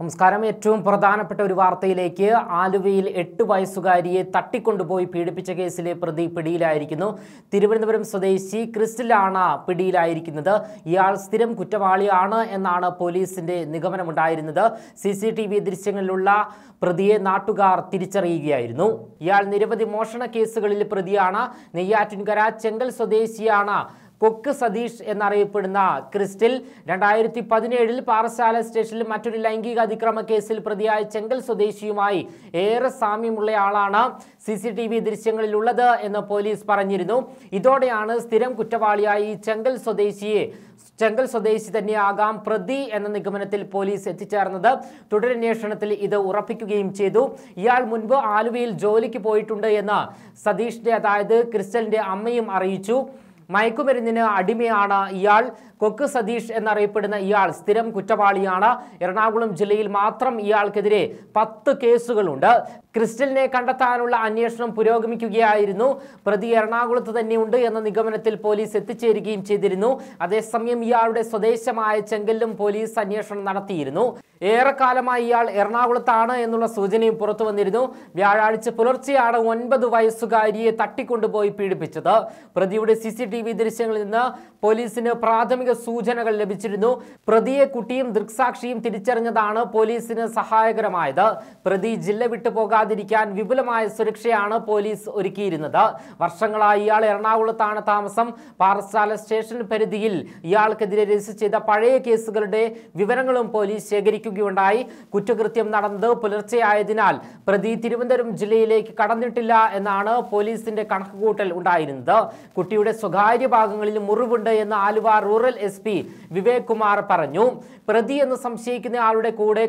നമസ്കാരം ഏറ്റവും പ്രധാനപ്പെട്ട ഒരു വാർത്തയിലേക്ക് ആലുവയിൽ എട്ട് വയസ്സുകാരിയെ തട്ടിക്കൊണ്ടുപോയി പീഡിപ്പിച്ച കേസിലെ പ്രതി പിടിയിലായിരിക്കുന്നു തിരുവനന്തപുരം സ്വദേശി ക്രിസ്റ്റലാണ് പിടിയിലായിരിക്കുന്നത് ഇയാൾ സ്ഥിരം കുറ്റവാളിയാണ് എന്നാണ് പോലീസിന്റെ നിഗമനമുണ്ടായിരുന്നത് സി സി ടി വി ദൃശ്യങ്ങളിലുള്ള പ്രതിയെ നാട്ടുകാർ തിരിച്ചറിയുകയായിരുന്നു ഇയാൾ നിരവധി മോഷണ കേസുകളിൽ പ്രതിയാണ് നെയ്യാറ്റിൻകര ചെങ്കൽ സ്വദേശിയാണ് കൊക്ക് സതീഷ് എന്നറിയപ്പെടുന്ന ക്രിസ്റ്റിൽ രണ്ടായിരത്തി പതിനേഴിൽ പാറശാല സ്റ്റേഷനിൽ മറ്റൊരു ലൈംഗിക അതിക്രമ കേസിൽ പ്രതിയായ ചെങ്കൽ സ്വദേശിയുമായി ഏറെ സാമ്യമുള്ളയാളാണ് സി സി ടി വി ദൃശ്യങ്ങളിലുള്ളത് എന്ന് പോലീസ് പറഞ്ഞിരുന്നു ഇതോടെയാണ് സ്ഥിരം കുറ്റവാളിയായി ചെങ്കൽ സ്വദേശിയെ ചെങ്കൽ സ്വദേശി തന്നെയാകാം പ്രതി എന്ന നിഗമനത്തിൽ പോലീസ് എത്തിച്ചേർന്നത് തുടരന്വേഷണത്തിൽ ഇത് ഉറപ്പിക്കുകയും ചെയ്തു ഇയാൾ മുൻപ് ആലുവയിൽ ജോലിക്ക് പോയിട്ടുണ്ട് എന്ന് സതീഷിന്റെ അതായത് ക്രിസ്റ്റലിന്റെ അമ്മയും അറിയിച്ചു മയക്കുമരുന്നിന് അടിമയാണ് ഇയാൾ കൊക്ക് സതീഷ് എന്നറിയപ്പെടുന്ന ഇയാൾ സ്ഥിരം കുറ്റവാളിയാണ് എറണാകുളം ജില്ലയിൽ മാത്രം ഇയാൾക്കെതിരെ പത്ത് കേസുകളുണ്ട് ക്രിസ്റ്റലിനെ കണ്ടെത്താനുള്ള അന്വേഷണം പുരോഗമിക്കുകയായിരുന്നു പ്രതി എറണാകുളത്ത് തന്നെയുണ്ട് എന്ന നിഗമനത്തിൽ പോലീസ് എത്തിച്ചേരുകയും ചെയ്തിരുന്നു അതേസമയം ഇയാളുടെ സ്വദേശമായ ചെങ്കല്ലും പോലീസ് അന്വേഷണം നടത്തിയിരുന്നു ഏറെക്കാലമായി ഇയാൾ എറണാകുളത്താണ് എന്നുള്ള സൂചനയും പുറത്തു വന്നിരുന്നു വ്യാഴാഴ്ച പുലർച്ചെയാണ് ഒൻപത് വയസ്സുകാരിയെ തട്ടിക്കൊണ്ടുപോയി പീഡിപ്പിച്ചത് പ്രതിയുടെ സി ദൃശ്യങ്ങളിൽ നിന്ന് പോലീസിന് പ്രാഥമിക പ്രാഥമിക സൂചനകൾ ലഭിച്ചിരുന്നു പ്രതിയെ കുട്ടിയും ദൃക്സാക്ഷിയും തിരിച്ചറിഞ്ഞതാണ് പോലീസിന് സഹായകരമായത് പ്രതി ജില്ല വിട്ടു പോകാതിരിക്കാൻ വിപുലമായ സുരക്ഷയാണ് പോലീസ് ഒരുക്കിയിരുന്നത് വർഷങ്ങളായി ഇയാൾ എറണാകുളത്താണ് താമസം പാറശാല സ്റ്റേഷൻ പരിധിയിൽ ഇയാൾക്കെതിരെ രജിസ്റ്റർ ചെയ്ത പഴയ കേസുകളുടെ വിവരങ്ങളും പോലീസ് ശേഖരിക്കുകയുണ്ടായി കുറ്റകൃത്യം നടന്നത് പുലർച്ചെയായതിനാൽ പ്രതി തിരുവനന്തപുരം ജില്ലയിലേക്ക് കടന്നിട്ടില്ല എന്നാണ് പോലീസിന്റെ കണക്കുകൂട്ടൽ ഉണ്ടായിരുന്നത് കുട്ടിയുടെ സ്വകാര്യ ഭാഗങ്ങളിൽ മുറിവുണ്ട് എന്ന് Aluva rural S P Vivek Kumar പറഞ്ഞു പ്രതി എന്ന് സംശയിക്കുന്ന ആളുടെ കൂടെ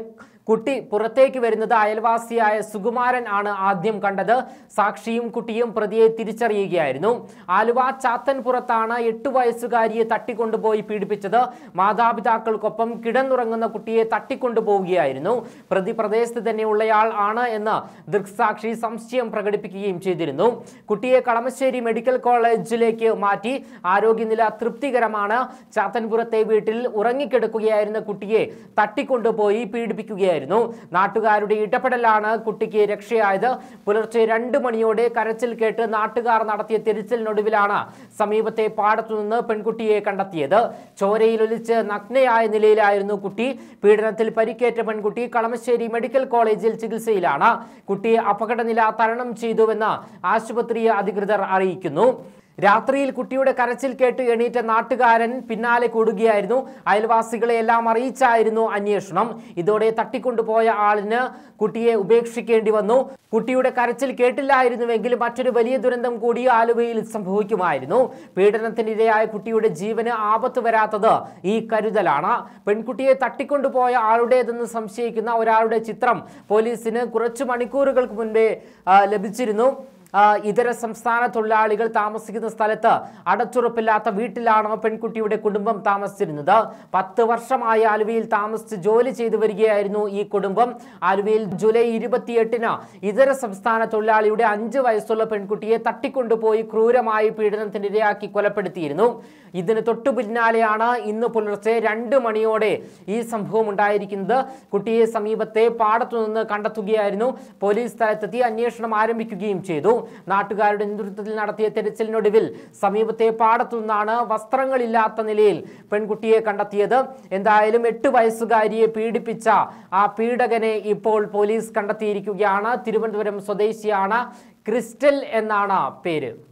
കുട്ടി പുറത്തേക്ക് വരുന്നത് അയൽവാസിയായ സുകുമാരൻ ആണ് ആദ്യം കണ്ടത് സാക്ഷിയും കുട്ടിയും പ്രതിയെ തിരിച്ചറിയുകയായിരുന്നു ആലുവ ചാത്തൻപുറത്താണ് എട്ടു വയസ്സുകാരിയെ തട്ടിക്കൊണ്ടുപോയി പീഡിപ്പിച്ചത് മാതാപിതാക്കൾക്കൊപ്പം കിടന്നുറങ്ങുന്ന കുട്ടിയെ തട്ടിക്കൊണ്ടുപോവുകയായിരുന്നു പ്രതി പ്രദേശത്ത് തന്നെയുള്ളയാൾ ആണ് എന്ന് ദൃക്സാക്ഷി സംശയം പ്രകടിപ്പിക്കുകയും ചെയ്തിരുന്നു കുട്ടിയെ കളമശ്ശേരി മെഡിക്കൽ കോളേജിലേക്ക് മാറ്റി ആരോഗ്യനില തൃപ്തികരമാണ് ചാത്തൻപുരത്തെ വീട്ടിൽ ഉറങ്ങിക്കിടക്കുകയായിരുന്ന കുട്ടിയെ തട്ടിക്കൊണ്ടുപോയി പീഡിപ്പിക്കുകയായിരുന്നു തുടരുകയായിരുന്നു നാട്ടുകാരുടെ ഇടപെടലാണ് കുട്ടിക്ക് രക്ഷയായത് പുലർച്ചെ രണ്ടു മണിയോടെ കരച്ചിൽ കേട്ട് നാട്ടുകാർ നടത്തിയ തിരിച്ചിലിനൊടുവിലാണ് സമീപത്തെ പാടത്തുനിന്ന് പെൺകുട്ടിയെ കണ്ടെത്തിയത് ചോരയിൽ ഒലിച്ച് നഗ്നയായ നിലയിലായിരുന്നു കുട്ടി പീഡനത്തിൽ പരിക്കേറ്റ പെൺകുട്ടി കളമശ്ശേരി മെഡിക്കൽ കോളേജിൽ ചികിത്സയിലാണ് കുട്ടി അപകടനില തരണം ചെയ്തുവെന്ന് ആശുപത്രി അധികൃതർ അറിയിക്കുന്നു രാത്രിയിൽ കുട്ടിയുടെ കരച്ചിൽ കേട്ട് എണീറ്റ നാട്ടുകാരൻ പിന്നാലെ കൂടുകയായിരുന്നു അയൽവാസികളെ എല്ലാം അറിയിച്ചായിരുന്നു അന്വേഷണം ഇതോടെ തട്ടിക്കൊണ്ടുപോയ ആളിന് കുട്ടിയെ ഉപേക്ഷിക്കേണ്ടി വന്നു കുട്ടിയുടെ കരച്ചിൽ കേട്ടില്ലായിരുന്നുവെങ്കിൽ മറ്റൊരു വലിയ ദുരന്തം കൂടി ആലുവയിൽ സംഭവിക്കുമായിരുന്നു പീഡനത്തിനിരയായ കുട്ടിയുടെ ജീവന് ആപത്ത് വരാത്തത് ഈ കരുതലാണ് പെൺകുട്ടിയെ തട്ടിക്കൊണ്ടുപോയ ആളുടേതെന്ന് സംശയിക്കുന്ന ഒരാളുടെ ചിത്രം പോലീസിന് കുറച്ചു മണിക്കൂറുകൾക്ക് മുൻപേ ലഭിച്ചിരുന്നു ഇതര സംസ്ഥാന തൊഴിലാളികൾ താമസിക്കുന്ന സ്ഥലത്ത് അടച്ചുറപ്പില്ലാത്ത വീട്ടിലാണ് പെൺകുട്ടിയുടെ കുടുംബം താമസിച്ചിരുന്നത് പത്ത് വർഷമായി ആലുവയിൽ താമസിച്ച് ജോലി ചെയ്തു വരികയായിരുന്നു ഈ കുടുംബം ആലുവയിൽ ജൂലൈ ഇരുപത്തിയെട്ടിന് ഇതര സംസ്ഥാന തൊഴിലാളിയുടെ അഞ്ച് വയസ്സുള്ള പെൺകുട്ടിയെ തട്ടിക്കൊണ്ടുപോയി ക്രൂരമായി പീഡനത്തിനിരയാക്കി കൊലപ്പെടുത്തിയിരുന്നു ഇതിന് തൊട്ടു പിന്നാലെയാണ് ഇന്ന് പുലർച്ചെ രണ്ട് മണിയോടെ ഈ സംഭവം ഉണ്ടായിരിക്കുന്നത് കുട്ടിയെ സമീപത്തെ പാടത്തുനിന്ന് കണ്ടെത്തുകയായിരുന്നു പോലീസ് സ്ഥലത്തെത്തി അന്വേഷണം ആരംഭിക്കുകയും ചെയ്തു നാട്ടുകാരുടെ നേതൃത്വത്തിൽ നടത്തിയ തെരച്ചിലിനൊടുവിൽ സമീപത്തെ പാടത്തുനിന്നാണ് വസ്ത്രങ്ങളില്ലാത്ത നിലയിൽ പെൺകുട്ടിയെ കണ്ടെത്തിയത് എന്തായാലും എട്ട് വയസ്സുകാരിയെ പീഡിപ്പിച്ച ആ പീഡകനെ ഇപ്പോൾ പോലീസ് കണ്ടെത്തിയിരിക്കുകയാണ് തിരുവനന്തപുരം സ്വദേശിയാണ് ക്രിസ്റ്റൽ എന്നാണ് പേര്